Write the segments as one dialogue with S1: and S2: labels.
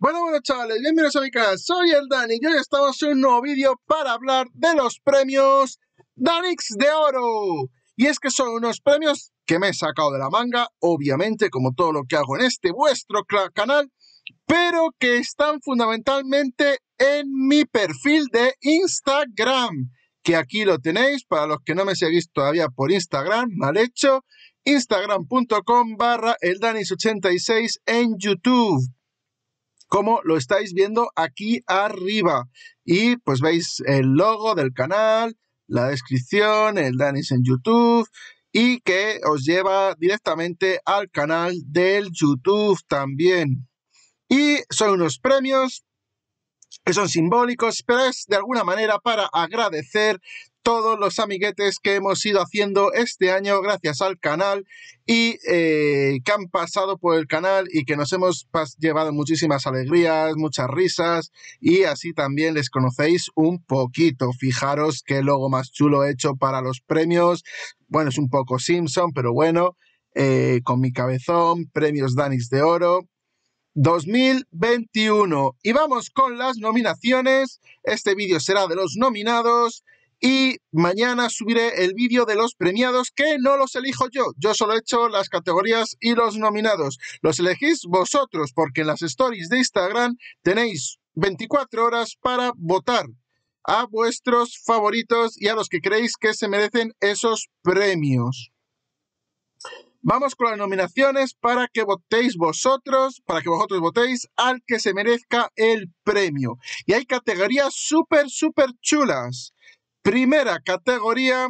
S1: Bueno, bueno chavales, bienvenidos a mi canal, soy el Dani y hoy estamos en un nuevo vídeo para hablar de los premios Danix de Oro. Y es que son unos premios que me he sacado de la manga, obviamente, como todo lo que hago en este vuestro canal, pero que están fundamentalmente en mi perfil de Instagram, que aquí lo tenéis, para los que no me seguís todavía por Instagram, mal hecho, instagram.com barra eldanis86 en YouTube como lo estáis viendo aquí arriba. Y pues veis el logo del canal, la descripción, el Danis en YouTube y que os lleva directamente al canal del YouTube también. Y son unos premios que son simbólicos, pero es de alguna manera para agradecer todos los amiguetes que hemos ido haciendo este año gracias al canal y eh, que han pasado por el canal y que nos hemos llevado muchísimas alegrías, muchas risas y así también les conocéis un poquito. Fijaros qué logo más chulo he hecho para los premios. Bueno, es un poco Simpson, pero bueno, eh, con mi cabezón, premios Danis de Oro. 2021. Y vamos con las nominaciones. Este vídeo será de los nominados. Y mañana subiré el vídeo de los premiados que no los elijo yo. Yo solo he hecho las categorías y los nominados. Los elegís vosotros porque en las stories de Instagram tenéis 24 horas para votar a vuestros favoritos y a los que creéis que se merecen esos premios. Vamos con las nominaciones para que votéis vosotros, para que vosotros votéis al que se merezca el premio. Y hay categorías súper, súper chulas. Primera categoría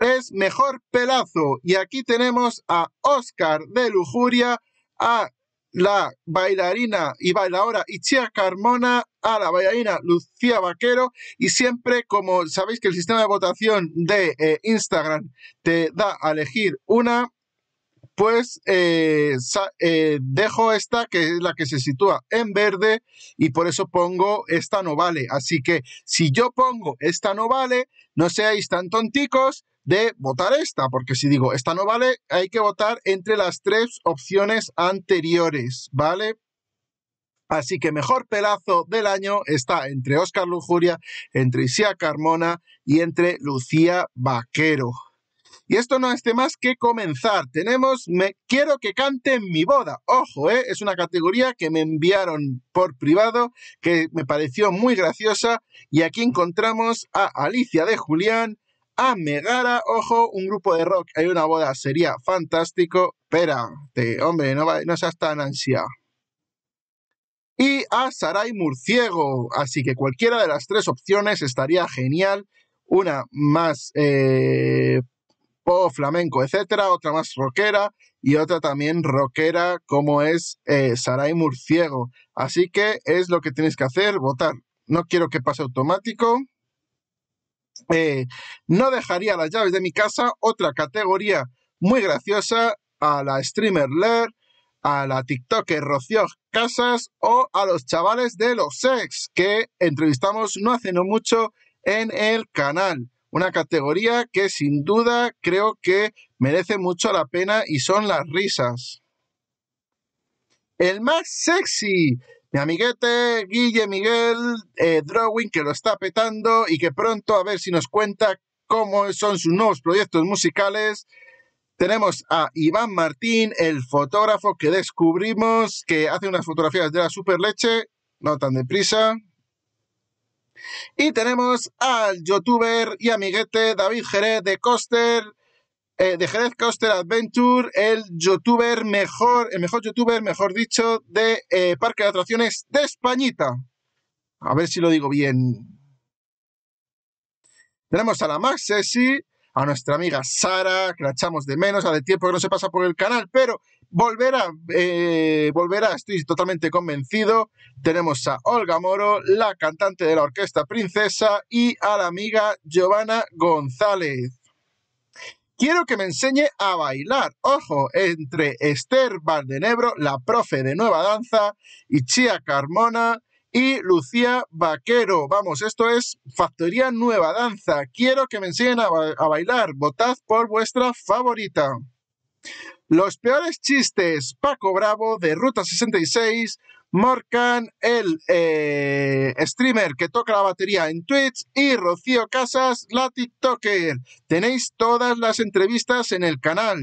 S1: es mejor pelazo. Y aquí tenemos a Oscar de Lujuria, a la bailarina y bailadora Ichia Carmona, a la bailarina Lucía Vaquero. Y siempre, como sabéis que el sistema de votación de eh, Instagram te da a elegir una, pues eh, eh, dejo esta que es la que se sitúa en verde y por eso pongo esta no vale. Así que si yo pongo esta no vale, no seáis tan tonticos de votar esta, porque si digo esta no vale, hay que votar entre las tres opciones anteriores, ¿vale? Así que mejor pelazo del año está entre Oscar Lujuria, entre Isia Carmona y entre Lucía Vaquero. Y esto no esté más que comenzar. Tenemos Quiero que cante en mi boda. Ojo, ¿eh? es una categoría que me enviaron por privado, que me pareció muy graciosa. Y aquí encontramos a Alicia de Julián, a Megara, ojo, un grupo de rock Hay una boda sería fantástico. Espérate, hombre, no, va, no seas tan ansia y a Sarai Murciego. Así que cualquiera de las tres opciones estaría genial. Una más eh, o flamenco, etcétera, otra más rockera y otra también rockera como es eh, Saray Sarai Murciego. Así que es lo que tienes que hacer, votar. No quiero que pase automático. Eh, no dejaría las llaves de mi casa, otra categoría muy graciosa, a la streamer Ler, a la TikToker Rocío Casas o a los chavales de los sex que entrevistamos no hace no mucho en el canal una categoría que sin duda creo que merece mucho la pena y son las risas. El más sexy, mi amiguete Guille Miguel eh, Drawing, que lo está petando y que pronto a ver si nos cuenta cómo son sus nuevos proyectos musicales. Tenemos a Iván Martín, el fotógrafo que descubrimos que hace unas fotografías de la super leche, no tan deprisa. Y tenemos al youtuber y amiguete David Jerez de Coster, eh, de Jerez Coster Adventure, el youtuber mejor, el mejor youtuber, mejor dicho, de eh, Parque de Atracciones de Españita. A ver si lo digo bien. Tenemos a la Max sí a nuestra amiga Sara, que la echamos de menos, hace tiempo que no se pasa por el canal, pero volverá, eh, volverá, estoy totalmente convencido. Tenemos a Olga Moro, la cantante de la Orquesta Princesa, y a la amiga Giovanna González. Quiero que me enseñe a bailar. Ojo, entre Esther Valdenebro, la profe de nueva danza, y Chia Carmona, y Lucía Vaquero. Vamos, esto es Factoría Nueva Danza. Quiero que me enseñen a, bailar. Votad por vuestra favorita. Los peores chistes. Paco Bravo de Ruta 66. Morcan, el eh, streamer que toca la batería en Twitch, y Rocío Casas, la TikToker. Tenéis todas las entrevistas en el canal.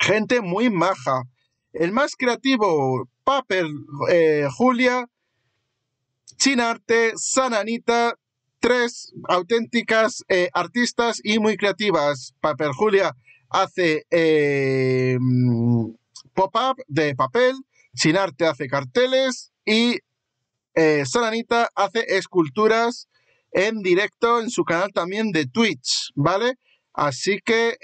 S1: Gente muy maja. El más creativo, Paper eh, Julia, Chinarte, Sananita, tres auténticas eh, artistas y muy creativas. Paper Julia hace eh, pop-up de papel, Chinarte hace carteles y eh, Sananita hace esculturas en directo en su canal también de Twitch, ¿vale? Así que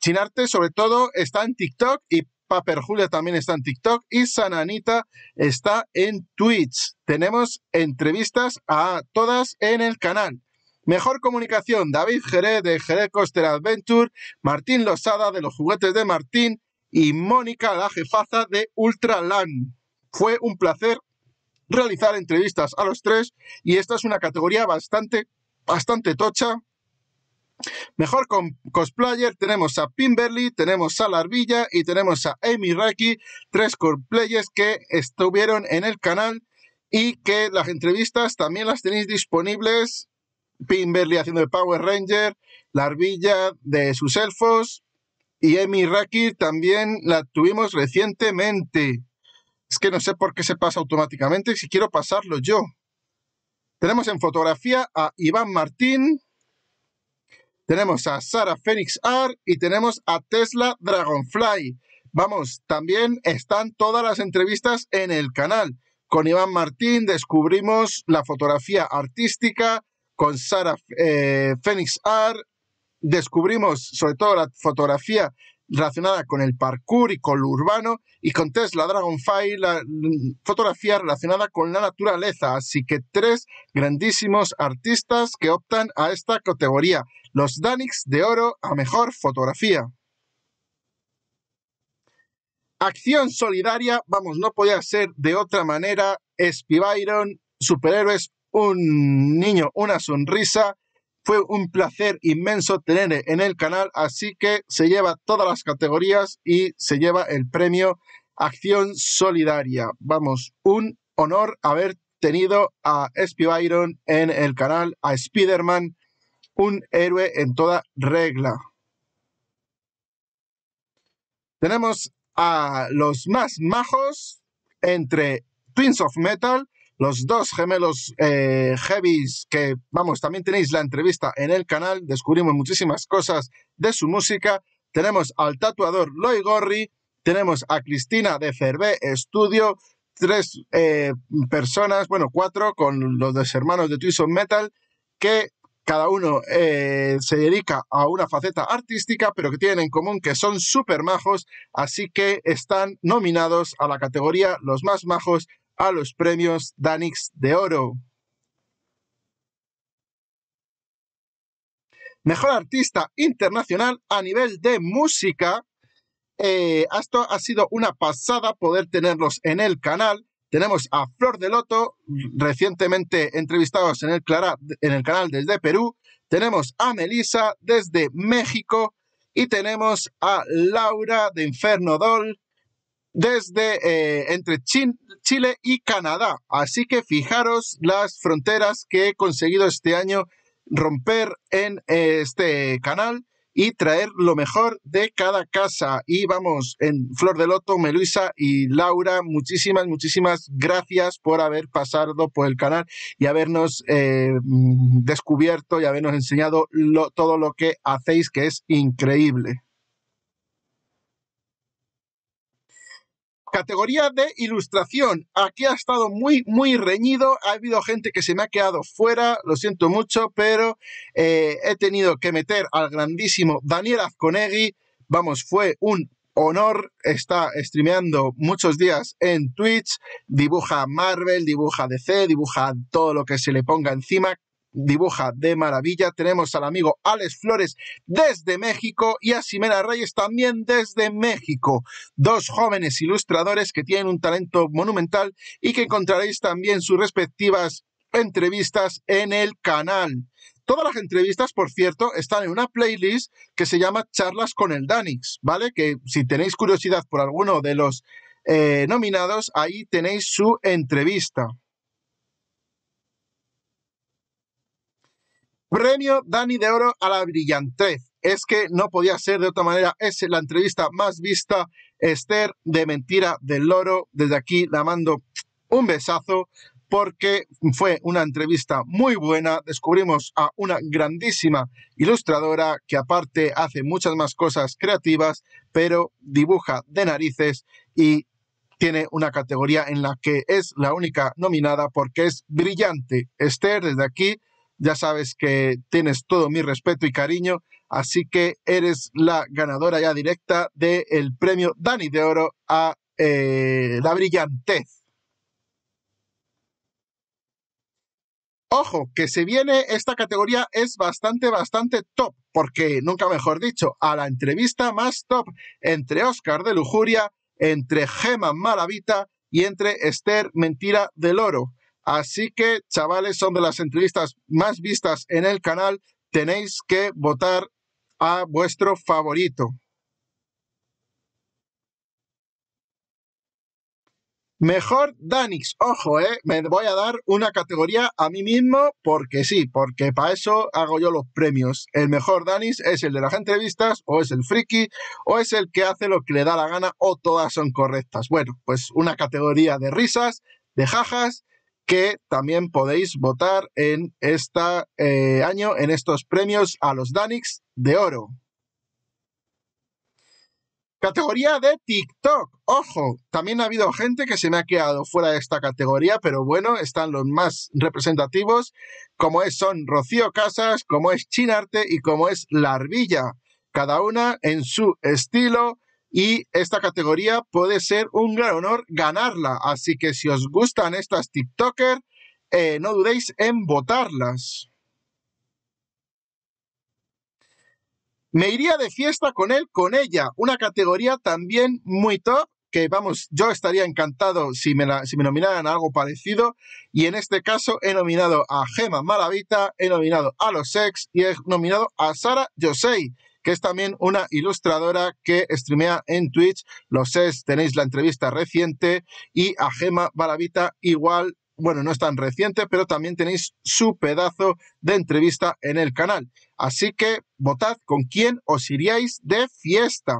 S1: Chinarte sobre todo está en TikTok y Perjulia Julia también está en TikTok y Sananita está en Twitch. Tenemos entrevistas a todas en el canal. Mejor comunicación, David Jerez de Jerez Coster Adventure, Martín Losada de los juguetes de Martín y Mónica, la jefaza de Ultralan. Fue un placer realizar entrevistas a los tres y esta es una categoría bastante, bastante tocha Mejor con cosplayer tenemos a Pimberly, tenemos a Larvilla y tenemos a Amy Raki, tres cosplayers que estuvieron en el canal y que las entrevistas también las tenéis disponibles. Pimberly haciendo el Power Ranger, Larvilla de sus elfos y Amy Raki también la tuvimos recientemente. Es que no sé por qué se pasa automáticamente si quiero pasarlo yo. Tenemos en fotografía a Iván Martín, tenemos a Sara Phoenix R y tenemos a Tesla Dragonfly. Vamos, también están todas las entrevistas en el canal. Con Iván Martín descubrimos la fotografía artística, con Sara Phoenix eh, R descubrimos sobre todo la fotografía relacionada con el parkour y con lo urbano, y con Tesla Dragonfly, la fotografía relacionada con la naturaleza. Así que tres grandísimos artistas que optan a esta categoría, los Danix de Oro a Mejor Fotografía. Acción solidaria, vamos, no podía ser de otra manera. Byron, superhéroes, un niño, una sonrisa, fue un placer inmenso tener en el canal, así que se lleva todas las categorías y se lleva el premio Acción Solidaria. Vamos, un honor haber tenido a Iron en el canal, a Spider-Man, un héroe en toda regla. Tenemos a los más majos entre Twins of Metal, los dos gemelos eh, heavies, que vamos, también tenéis la entrevista en el canal, descubrimos muchísimas cosas de su música. Tenemos al tatuador Loy Gorri, tenemos a Cristina de Fervé Estudio. tres eh, personas, bueno, cuatro con los dos hermanos de Twison Metal, que cada uno eh, se dedica a una faceta artística, pero que tienen en común que son súper majos, así que están nominados a la categoría Los más majos a los premios Danix de Oro. Mejor artista internacional a nivel de música. Eh, esto ha sido una pasada poder tenerlos en el canal. Tenemos a Flor de Loto, recientemente entrevistados en el, Clara, en el canal desde Perú. Tenemos a Melissa desde México. Y tenemos a Laura de Inferno Dol desde eh, entre Chile y Canadá. Así que fijaros las fronteras que he conseguido este año romper en eh, este canal y traer lo mejor de cada casa. Y vamos, en Flor de Loto, Meluisa y Laura, muchísimas, muchísimas gracias por haber pasado por el canal y habernos eh, descubierto y habernos enseñado todo lo que hacéis, que es increíble. Categoría de ilustración. Aquí ha estado muy, muy reñido. Ha habido gente que se me ha quedado fuera, lo siento mucho, pero eh, he tenido que meter al grandísimo Daniel Azconegui. Vamos, fue un honor. Está streameando muchos días en Twitch. Dibuja Marvel, dibuja DC, dibuja todo lo que se le ponga encima dibuja de maravilla. Tenemos al amigo Alex Flores desde México y a Ximena Reyes también desde México. Dos jóvenes ilustradores que tienen un talento monumental y que encontraréis también sus respectivas entrevistas en el canal. Todas las entrevistas, por cierto, están en una playlist que se llama Charlas con el Danix, ¿vale? Que si tenéis curiosidad por alguno de los eh, nominados, ahí tenéis su entrevista. Premio Dani de Oro a la brillantez. Es que no podía ser de otra manera. Es la entrevista más vista, Esther, de Mentira del oro. Desde aquí la mando un besazo porque fue una entrevista muy buena. Descubrimos a una grandísima ilustradora que aparte hace muchas más cosas creativas, pero dibuja de narices y tiene una categoría en la que es la única nominada porque es brillante. Esther, desde aquí ya sabes que tienes todo mi respeto y cariño, así que eres la ganadora ya directa del premio Dani de Oro a eh, la brillantez. Ojo, que se viene, esta categoría es bastante, bastante top, porque nunca mejor dicho, a la entrevista más top entre Oscar de Lujuria, entre Gemma Malavita y entre Esther Mentira del Oro. Así que, chavales, son de las entrevistas más vistas en el canal. Tenéis que votar a vuestro favorito. Mejor Danix, ojo, eh, me voy a dar una categoría a mí mismo porque sí, porque para eso hago yo los premios. El mejor Danix es el de las entrevistas, o es el friki, o es el que hace lo que le da la gana, o todas son correctas. Bueno, pues una categoría de risas, de jajas que también podéis votar en este año en estos premios a los Danix de Oro. Categoría de TikTok. Ojo, también ha habido gente que se me ha quedado fuera de esta categoría, pero bueno, están los más representativos, como es, son Rocío Casas, como es Chinarte y como es Larvilla. Cada una en su estilo, y esta categoría puede ser un gran honor ganarla. Así que si os gustan estas TikToker, eh, no dudéis en votarlas. Me iría de fiesta con él, con ella, una categoría también muy top, que vamos, yo estaría encantado si me, la, si me nominaran algo parecido, y en este caso he nominado a Gema Malavita, he nominado a Los Ex y he nominado a Sara Josei que es también una ilustradora que streamea en Twitch. Lo sé, tenéis la entrevista reciente y a Gema Balavita igual. Bueno, no es tan reciente, pero también tenéis su pedazo de entrevista en el canal. Así que votad con quién os iríais de fiesta.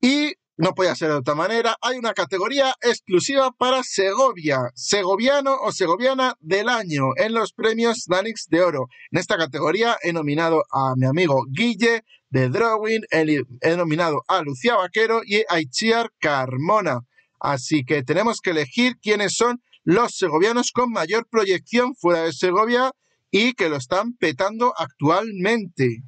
S1: Y no podía ser de otra manera. Hay una categoría exclusiva para Segovia, segoviano o segoviana del año en los premios Danix de Oro. En esta categoría he nominado a mi amigo Guille de Drawing, he nominado a Lucía Vaquero y a Itziar Carmona. Así que tenemos que elegir quiénes son los segovianos con mayor proyección fuera de Segovia y que lo están petando actualmente.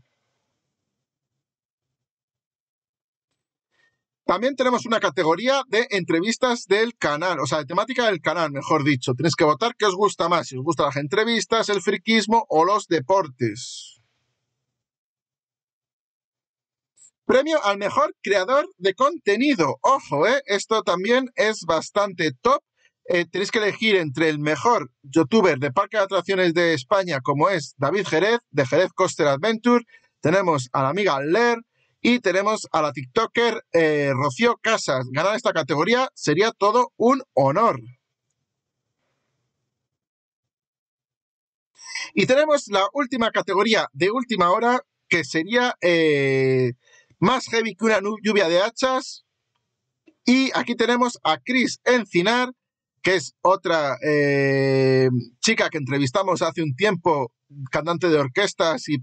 S1: También tenemos una categoría de entrevistas del canal, o sea, de temática del canal, mejor dicho. Tienes que votar qué os gusta más, si os gustan las entrevistas, el friquismo o los deportes. Premio al mejor creador de contenido. Ojo, ¿eh? esto también es bastante top. Eh, tenéis que elegir entre el mejor youtuber de parque de atracciones de España, como es David Jerez, de Jerez Coaster Adventure. Tenemos a la amiga Ler, y tenemos a la TikToker eh, Rocío Casas. Ganar esta categoría sería todo un honor. Y tenemos la última categoría de última hora, que sería eh, más heavy que una lluvia de hachas. Y aquí tenemos a Chris Encinar, que es otra eh, chica que entrevistamos hace un tiempo, cantante de orquestas y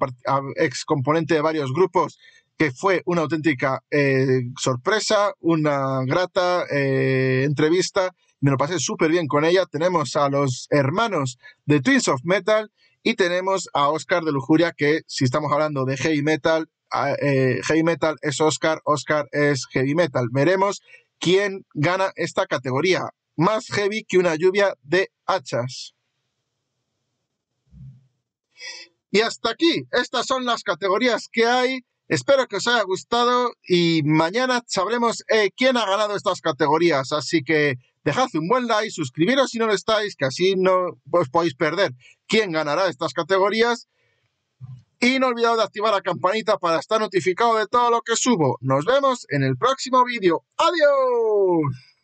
S1: ex componente de varios grupos que fue una auténtica eh, sorpresa, una grata eh, entrevista. Me lo pasé súper bien con ella. Tenemos a los hermanos de Twins of Metal y tenemos a Oscar de Lujuria, que si estamos hablando de heavy metal, ah, eh, heavy metal es Oscar, Oscar es heavy metal. Veremos quién gana esta categoría. Más heavy que una lluvia de hachas. Y hasta aquí, estas son las categorías que hay Espero que os haya gustado y mañana sabremos eh, quién ha ganado estas categorías. Así que dejad un buen like, suscribiros si no lo estáis, que así no os podéis perder quién ganará estas categorías. Y no olvidad de activar la campanita para estar notificado de todo lo que subo. Nos vemos en el próximo vídeo. ¡Adiós!